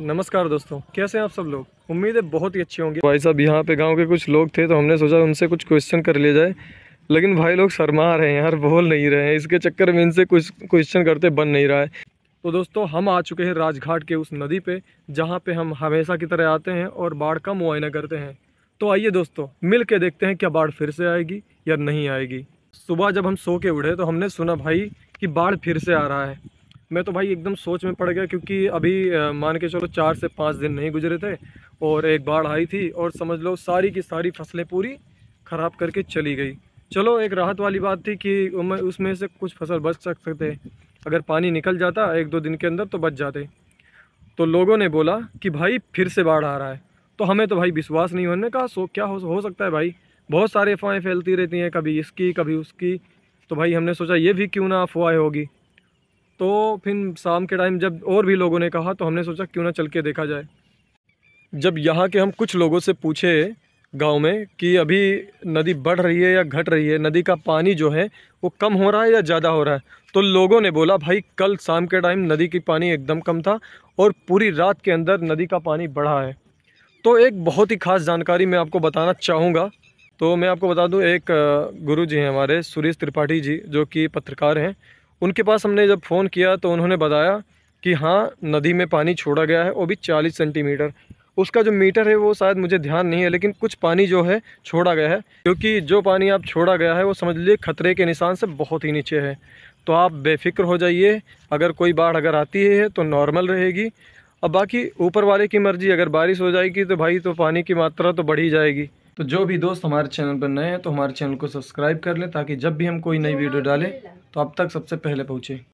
नमस्कार दोस्तों कैसे हैं आप सब लोग उम्मीद है बहुत ही अच्छे होंगे भाई साहब यहाँ पे गांव के कुछ लोग थे तो हमने सोचा उनसे कुछ क्वेश्चन कर लिया जाए लेकिन भाई लोग शर्मा रहे हैं यार बोल नहीं रहे हैं इसके चक्कर में इनसे कुछ क्वेश्चन करते बन नहीं रहा है तो दोस्तों हम आ चुके हैं राजघाट के उस नदी पर जहाँ पर हम हमेशा की तरह आते हैं और बाढ़ का मुआयना करते हैं तो आइए दोस्तों मिल के देखते हैं क्या बाढ़ फिर से आएगी या नहीं आएगी सुबह जब हम सो के उठे तो हमने सुना भाई कि बाढ़ फिर से आ रहा है मैं तो भाई एकदम सोच में पड़ गया क्योंकि अभी मान के चलो चार से पाँच दिन नहीं गुजरे थे और एक बाढ़ आई थी और समझ लो सारी की सारी फसलें पूरी ख़राब करके चली गई चलो एक राहत वाली बात थी कि उसमें से कुछ फसल बच सक सकते अगर पानी निकल जाता एक दो दिन के अंदर तो बच जाते तो लोगों ने बोला कि भाई फिर से बाढ़ आ रहा है तो हमें तो भाई विश्वास नहीं होने का सो क्या हो, हो सकता है भाई बहुत सारी अफवाहें फैलती रहती हैं कभी इसकी कभी उसकी तो भाई हमने सोचा ये भी क्यों ना अफवाह होगी तो फिर शाम के टाइम जब और भी लोगों ने कहा तो हमने सोचा क्यों ना चल के देखा जाए जब यहाँ के हम कुछ लोगों से पूछे गांव में कि अभी नदी बढ़ रही है या घट रही है नदी का पानी जो है वो कम हो रहा है या ज़्यादा हो रहा है तो लोगों ने बोला भाई कल शाम के टाइम नदी की पानी एकदम कम था और पूरी रात के अंदर नदी का पानी बढ़ा है तो एक बहुत ही ख़ास जानकारी मैं आपको बताना चाहूँगा तो मैं आपको बता दूँ एक गुरु जी हैं हमारे सुरेश त्रिपाठी जी जो कि पत्रकार हैं उनके पास हमने जब फ़ोन किया तो उन्होंने बताया कि हाँ नदी में पानी छोड़ा गया है वो भी चालीस सेंटीमीटर उसका जो मीटर है वो शायद मुझे ध्यान नहीं है लेकिन कुछ पानी जो है छोड़ा गया है क्योंकि जो पानी आप छोड़ा गया है वो समझ लीजिए खतरे के निशान से बहुत ही नीचे है तो आप बेफिक्र हो जाइए अगर कोई बाढ़ अगर आती है तो नॉर्मल रहेगी अब बाकी ऊपर वाले की मर्ज़ी अगर बारिश हो जाएगी तो भाई तो पानी की मात्रा तो बढ़ ही जाएगी तो जो भी दोस्त हमारे चैनल पर नए हैं तो हमारे चैनल को सब्सक्राइब कर लें ताकि जब भी हम कोई नई वीडियो डालें तो अब तक सबसे पहले पहुँचें